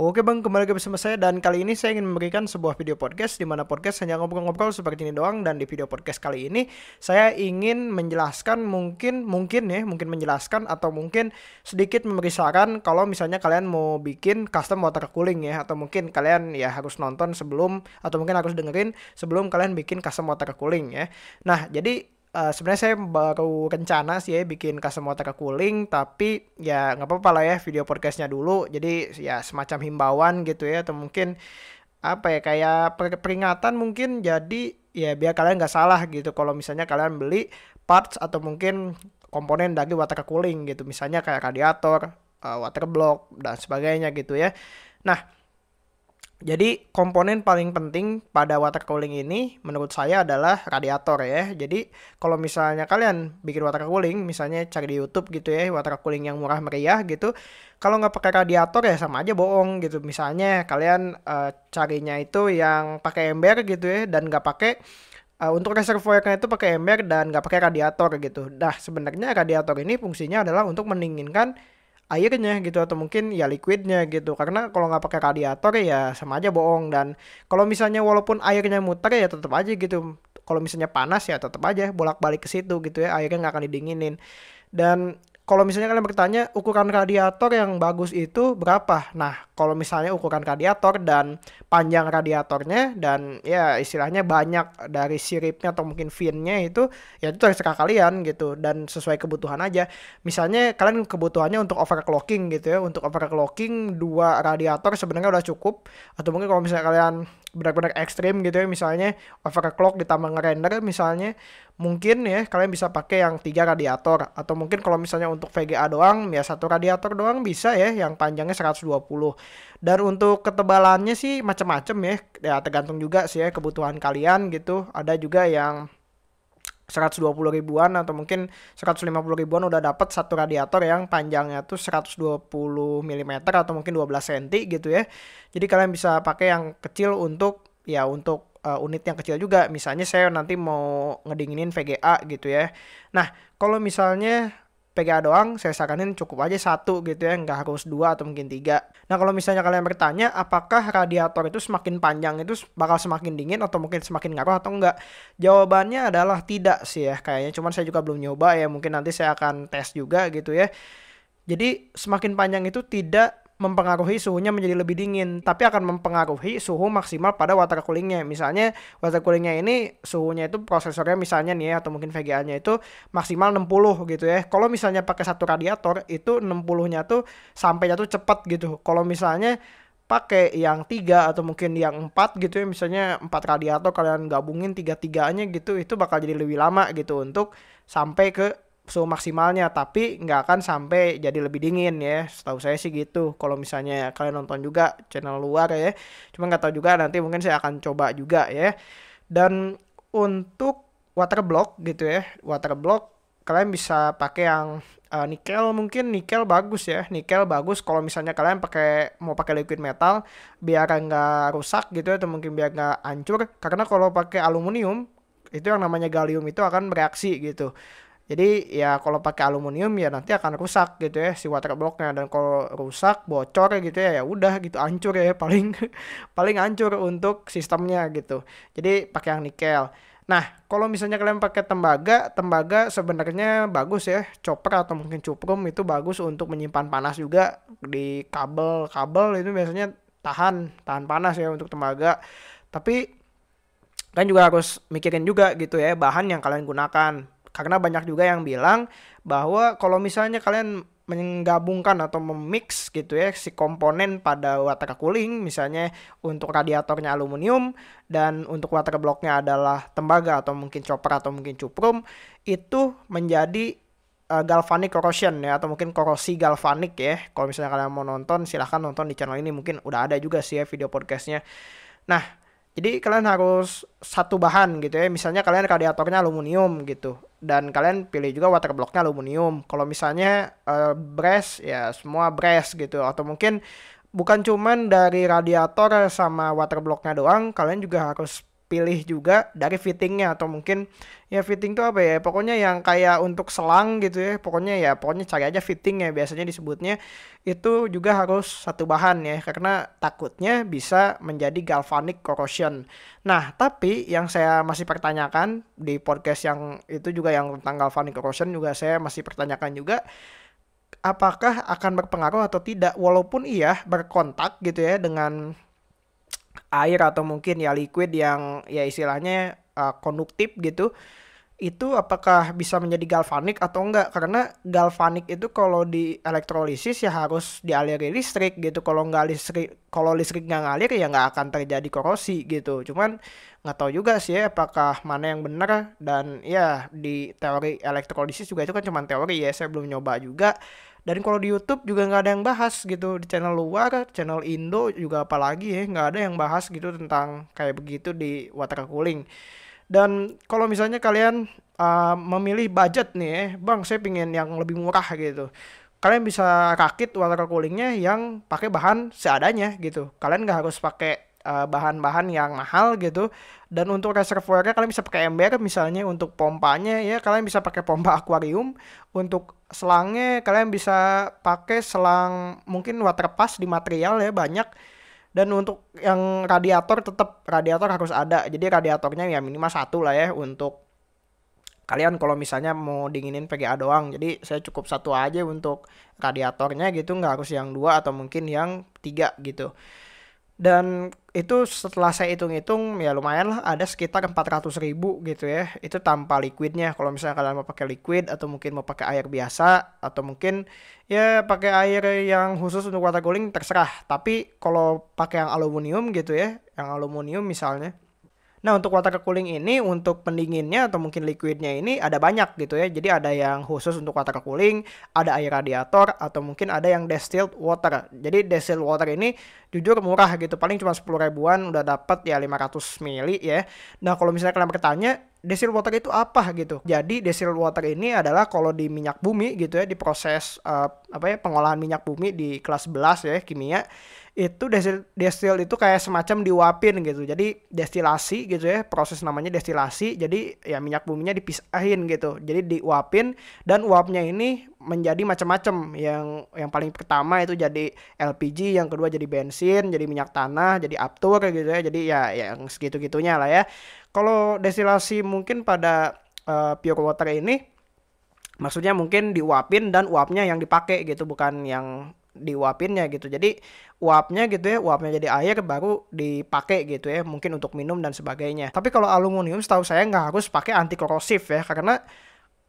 Oke bang, kembali lagi bersama saya dan kali ini saya ingin memberikan sebuah video podcast di mana podcast hanya ngobrol-ngobrol seperti ini doang dan di video podcast kali ini saya ingin menjelaskan mungkin mungkin ya mungkin menjelaskan atau mungkin sedikit memberi saran kalau misalnya kalian mau bikin custom water cooling ya atau mungkin kalian ya harus nonton sebelum atau mungkin harus dengerin sebelum kalian bikin custom water cooling ya. Nah jadi Uh, sebenarnya saya baru rencana sih ya bikin custom water cooling tapi ya nggak apa-apa lah ya video podcastnya dulu jadi ya semacam himbauan gitu ya atau mungkin apa ya kayak peringatan mungkin jadi ya biar kalian nggak salah gitu kalau misalnya kalian beli parts atau mungkin komponen dari water cooling gitu misalnya kayak radiator uh, water block dan sebagainya gitu ya nah jadi komponen paling penting pada water cooling ini menurut saya adalah radiator ya. Jadi kalau misalnya kalian bikin water cooling, misalnya cari di YouTube gitu ya, water cooling yang murah meriah gitu, kalau nggak pakai radiator ya sama aja bohong gitu. Misalnya kalian uh, carinya itu yang pakai ember gitu ya dan nggak pakai uh, untuk reservoirnya itu pakai ember dan nggak pakai radiator gitu. Nah sebenarnya radiator ini fungsinya adalah untuk mendinginkan airnya gitu atau mungkin ya liquidnya gitu karena kalau nggak pakai radiator ya sama aja bohong dan kalau misalnya walaupun airnya muter ya tetap aja gitu kalau misalnya panas ya tetap aja bolak-balik ke situ gitu ya airnya nggak akan didinginin dan kalau misalnya kalian bertanya ukuran radiator yang bagus itu berapa? Nah, kalau misalnya ukuran radiator dan panjang radiatornya dan ya istilahnya banyak dari siripnya atau mungkin finnya itu ya itu terserah kalian gitu dan sesuai kebutuhan aja. Misalnya kalian kebutuhannya untuk overclocking gitu ya, untuk overclocking dua radiator sebenarnya udah cukup atau mungkin kalau misalnya kalian benar-benar ekstrim gitu ya misalnya overclock ditambah ngerender misalnya mungkin ya kalian bisa pakai yang tiga radiator atau mungkin kalau misalnya untuk VGA doang ya satu radiator doang bisa ya yang panjangnya 120 dan untuk ketebalannya sih macam-macam ya ya tergantung juga sih ya kebutuhan kalian gitu ada juga yang 120 ribuan atau mungkin 150 ribuan udah dapat satu radiator yang panjangnya tuh 120 mm atau mungkin 12 cm gitu ya. Jadi kalian bisa pakai yang kecil untuk ya untuk uh, unit yang kecil juga. Misalnya saya nanti mau ngedinginin VGA gitu ya. Nah, kalau misalnya VGA doang, saya saranin cukup aja satu gitu ya, nggak harus dua atau mungkin tiga. Nah kalau misalnya kalian bertanya, apakah radiator itu semakin panjang itu bakal semakin dingin atau mungkin semakin ngaruh atau enggak? Jawabannya adalah tidak sih ya, kayaknya. Cuman saya juga belum nyoba ya, mungkin nanti saya akan tes juga gitu ya. Jadi semakin panjang itu tidak mempengaruhi suhunya menjadi lebih dingin, tapi akan mempengaruhi suhu maksimal pada water coolingnya. Misalnya water coolingnya ini suhunya itu prosesornya misalnya nih ya, atau mungkin VGA-nya itu maksimal 60 gitu ya. Kalau misalnya pakai satu radiator itu 60-nya tuh sampainya tuh cepat gitu. Kalau misalnya pakai yang tiga atau mungkin yang empat gitu ya misalnya empat radiator kalian gabungin tiga tiganya gitu itu bakal jadi lebih lama gitu untuk sampai ke so maksimalnya tapi nggak akan sampai jadi lebih dingin ya setahu saya sih gitu kalau misalnya kalian nonton juga channel luar ya cuma nggak tahu juga nanti mungkin saya akan coba juga ya dan untuk water block gitu ya water block kalian bisa pakai yang uh, nikel mungkin nikel bagus ya nikel bagus kalau misalnya kalian pakai mau pakai liquid metal biar nggak rusak gitu ya, atau mungkin biar nggak hancur karena kalau pakai aluminium itu yang namanya gallium itu akan bereaksi gitu jadi ya kalau pakai aluminium ya nanti akan rusak gitu ya si waterblocknya dan kalau rusak bocor gitu ya ya udah gitu hancur ya paling paling hancur untuk sistemnya gitu. Jadi pakai yang nikel. Nah, kalau misalnya kalian pakai tembaga, tembaga sebenarnya bagus ya, chopper atau mungkin cuprum itu bagus untuk menyimpan panas juga di kabel. Kabel itu biasanya tahan, tahan panas ya untuk tembaga. Tapi kan juga harus mikirin juga gitu ya bahan yang kalian gunakan karena banyak juga yang bilang bahwa kalau misalnya kalian menggabungkan atau memix gitu ya si komponen pada water cooling misalnya untuk radiatornya aluminium dan untuk water blocknya adalah tembaga atau mungkin copper atau mungkin cuprum itu menjadi uh, galvanic corrosion ya atau mungkin korosi galvanik ya kalau misalnya kalian mau nonton silahkan nonton di channel ini mungkin udah ada juga sih ya video podcastnya nah jadi kalian harus satu bahan gitu ya. Misalnya kalian radiatornya aluminium gitu dan kalian pilih juga water blocknya aluminium. Kalau misalnya uh, brass ya semua brass gitu atau mungkin bukan cuman dari radiator sama water blocknya doang, kalian juga harus pilih juga dari fittingnya atau mungkin ya fitting tuh apa ya pokoknya yang kayak untuk selang gitu ya pokoknya ya pokoknya cari aja fitting ya, biasanya disebutnya itu juga harus satu bahan ya karena takutnya bisa menjadi galvanic corrosion nah tapi yang saya masih pertanyakan di podcast yang itu juga yang tentang galvanic corrosion juga saya masih pertanyakan juga apakah akan berpengaruh atau tidak walaupun iya berkontak gitu ya dengan air atau mungkin ya liquid yang ya istilahnya uh, konduktif gitu itu apakah bisa menjadi galvanik atau enggak karena galvanik itu kalau di elektrolisis ya harus dialiri listrik gitu kalau nggak listrik kalau listrik nggak ngalir ya nggak akan terjadi korosi gitu cuman nggak tahu juga sih ya apakah mana yang benar dan ya di teori elektrolisis juga itu kan cuma teori ya saya belum nyoba juga dan kalau di YouTube juga nggak ada yang bahas gitu di channel luar channel Indo juga apalagi ya nggak ada yang bahas gitu tentang kayak begitu di water cooling dan kalau misalnya kalian uh, memilih budget nih ya bang saya pingin yang lebih murah gitu kalian bisa rakit water coolingnya yang pakai bahan seadanya gitu kalian nggak harus pakai Eh, bahan-bahan yang mahal gitu dan untuk reservoirnya kalian bisa pakai ember misalnya untuk pompanya ya kalian bisa pakai pompa akuarium untuk selangnya kalian bisa pakai selang mungkin water di material ya banyak dan untuk yang radiator tetap radiator harus ada jadi radiatornya ya minimal satu lah ya untuk kalian kalau misalnya mau dinginin PGA doang jadi saya cukup satu aja untuk radiatornya gitu nggak harus yang dua atau mungkin yang tiga gitu dan itu setelah saya hitung-hitung ya lumayan lah ada sekitar 400 ribu gitu ya itu tanpa liquidnya kalau misalnya kalian mau pakai liquid atau mungkin mau pakai air biasa atau mungkin ya pakai air yang khusus untuk water cooling terserah tapi kalau pakai yang aluminium gitu ya yang aluminium misalnya Nah, untuk water cooling ini untuk pendinginnya atau mungkin liquidnya ini ada banyak gitu ya. Jadi ada yang khusus untuk water cooling, ada air radiator atau mungkin ada yang distilled water. Jadi distilled water ini jujur murah gitu. Paling cuma 10 ribuan udah dapat ya 500 mili ya. Nah, kalau misalnya kalian bertanya Distilled water itu apa gitu. Jadi distilled water ini adalah kalau di minyak bumi gitu ya di proses uh, apa ya pengolahan minyak bumi di kelas 11 ya kimia itu desil desil itu kayak semacam diuapin gitu. Jadi destilasi gitu ya, proses namanya destilasi. Jadi ya minyak buminya dipisahin gitu. Jadi diuapin dan uapnya ini menjadi macam-macam yang yang paling pertama itu jadi LPG yang kedua jadi bensin jadi minyak tanah jadi kayak gitu ya jadi ya yang segitu gitunya lah ya kalau destilasi mungkin pada uh, pure water ini maksudnya mungkin diuapin dan uapnya yang dipakai gitu bukan yang diuapinnya gitu jadi uapnya gitu ya uapnya jadi air baru dipakai gitu ya mungkin untuk minum dan sebagainya tapi kalau aluminium setahu saya nggak harus pakai anti korosif ya karena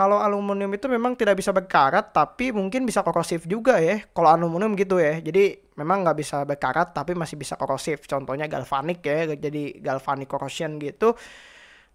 kalau aluminium itu memang tidak bisa berkarat tapi mungkin bisa korosif juga ya kalau aluminium gitu ya jadi memang nggak bisa berkarat tapi masih bisa korosif contohnya galvanik ya jadi galvanic corrosion gitu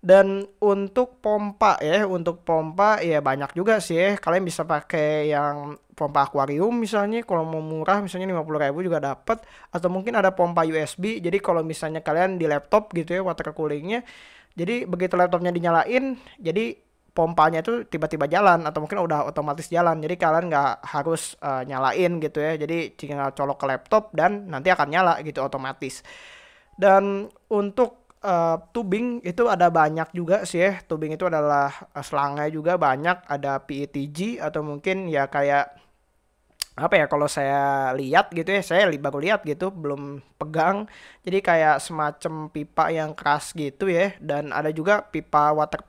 dan untuk pompa ya untuk pompa ya banyak juga sih ya. kalian bisa pakai yang pompa akuarium misalnya kalau mau murah misalnya 50 ribu juga dapat atau mungkin ada pompa USB jadi kalau misalnya kalian di laptop gitu ya water coolingnya jadi begitu laptopnya dinyalain jadi pompanya itu tiba-tiba jalan atau mungkin udah otomatis jalan jadi kalian nggak harus uh, nyalain gitu ya jadi tinggal colok ke laptop dan nanti akan nyala gitu otomatis dan untuk uh, tubing itu ada banyak juga sih ya tubing itu adalah eh, selangnya juga banyak ada PETG atau mungkin ya kayak apa ya kalau saya lihat gitu ya saya baru lihat gitu belum pegang jadi kayak semacam pipa yang keras gitu ya dan ada juga pipa water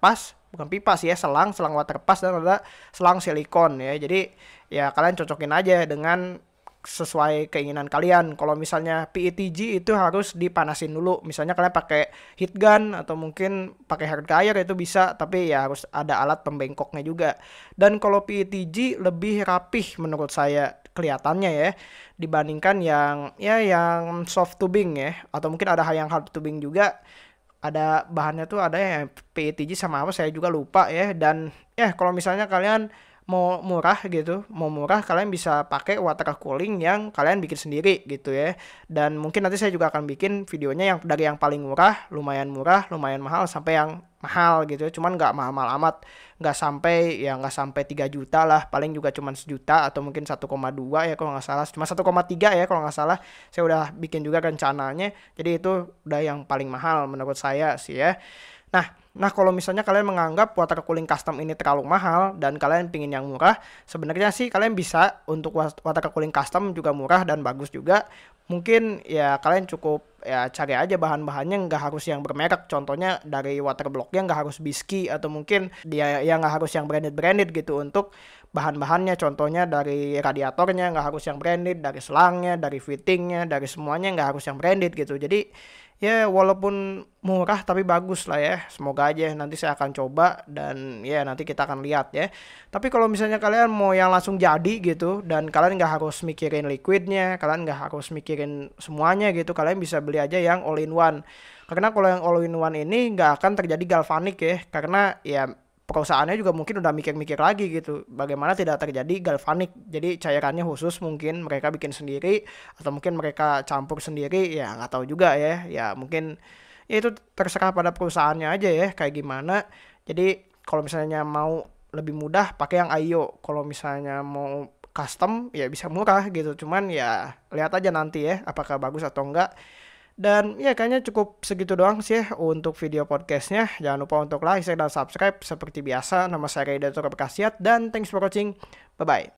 bukan pipa sih ya selang selang waterpass dan ada selang silikon ya jadi ya kalian cocokin aja dengan sesuai keinginan kalian. Kalau misalnya PETG itu harus dipanasin dulu. Misalnya kalian pakai heat gun atau mungkin pakai hair dryer itu bisa, tapi ya harus ada alat pembengkoknya juga. Dan kalau PETG lebih rapih menurut saya kelihatannya ya dibandingkan yang ya yang soft tubing ya atau mungkin ada yang hard tubing juga ada bahannya tuh ada yang PETG sama apa saya juga lupa ya dan ya kalau misalnya kalian mau murah gitu, mau murah kalian bisa pakai water cooling yang kalian bikin sendiri gitu ya. Dan mungkin nanti saya juga akan bikin videonya yang dari yang paling murah, lumayan murah, lumayan mahal sampai yang mahal gitu ya. Cuman nggak mahal-mahal amat, nggak sampai ya nggak sampai 3 juta lah, paling juga cuman sejuta atau mungkin 1,2 ya kalau nggak salah, cuma 1,3 ya kalau nggak salah. Saya udah bikin juga rencananya. Jadi itu udah yang paling mahal menurut saya sih ya. Nah, Nah, kalau misalnya kalian menganggap water cooling custom ini terlalu mahal dan kalian pingin yang murah, sebenarnya sih kalian bisa untuk water cooling custom juga murah dan bagus juga. Mungkin ya kalian cukup ya cari aja bahan-bahannya nggak harus yang bermerek. Contohnya dari water blocknya nggak harus biski atau mungkin dia yang nggak harus yang branded-branded gitu untuk bahan-bahannya. Contohnya dari radiatornya nggak harus yang branded, dari selangnya, dari fittingnya, dari semuanya nggak harus yang branded gitu. Jadi ya walaupun murah tapi bagus lah ya semoga aja nanti saya akan coba dan ya nanti kita akan lihat ya tapi kalau misalnya kalian mau yang langsung jadi gitu dan kalian nggak harus mikirin liquidnya kalian nggak harus mikirin semuanya gitu kalian bisa beli aja yang all in one karena kalau yang all in one ini nggak akan terjadi galvanik ya karena ya perusahaannya juga mungkin udah mikir-mikir lagi gitu bagaimana tidak terjadi galvanik jadi cairannya khusus mungkin mereka bikin sendiri atau mungkin mereka campur sendiri ya nggak tahu juga ya ya mungkin ya itu terserah pada perusahaannya aja ya kayak gimana jadi kalau misalnya mau lebih mudah pakai yang IO kalau misalnya mau custom ya bisa murah gitu cuman ya lihat aja nanti ya apakah bagus atau enggak dan ya kayaknya cukup segitu doang sih untuk video podcastnya. Jangan lupa untuk like, share, dan subscribe. Seperti biasa, nama saya Reda Bekasiat dan thanks for watching. Bye-bye.